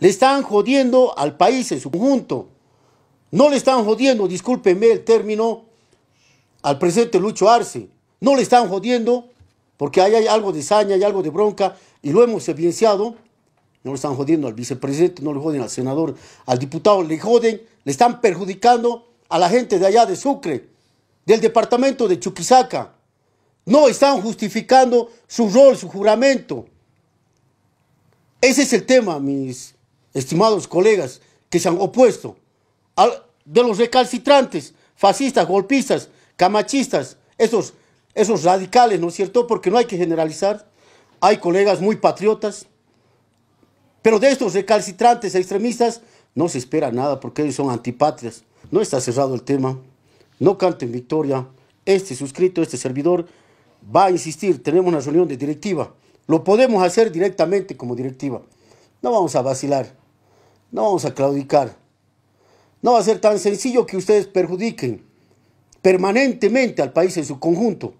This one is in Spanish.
Le están jodiendo al país en su conjunto. No le están jodiendo, discúlpenme el término, al presidente Lucho Arce. No le están jodiendo porque ahí hay algo de saña, hay algo de bronca y lo hemos evidenciado. No le están jodiendo al vicepresidente, no le joden al senador, al diputado, le joden, le están perjudicando a la gente de allá de Sucre, del departamento de Chuquisaca. No están justificando su rol, su juramento. Ese es el tema, mis estimados colegas, que se han opuesto a de los recalcitrantes, fascistas, golpistas, camachistas, esos, esos radicales, ¿no es cierto? Porque no hay que generalizar. Hay colegas muy patriotas, pero de estos recalcitrantes extremistas no se espera nada porque ellos son antipatrias. No está cerrado el tema. No canten victoria. Este suscrito, este servidor, va a insistir. Tenemos una reunión de directiva. Lo podemos hacer directamente como directiva. No vamos a vacilar, no vamos a claudicar. No va a ser tan sencillo que ustedes perjudiquen permanentemente al país en su conjunto.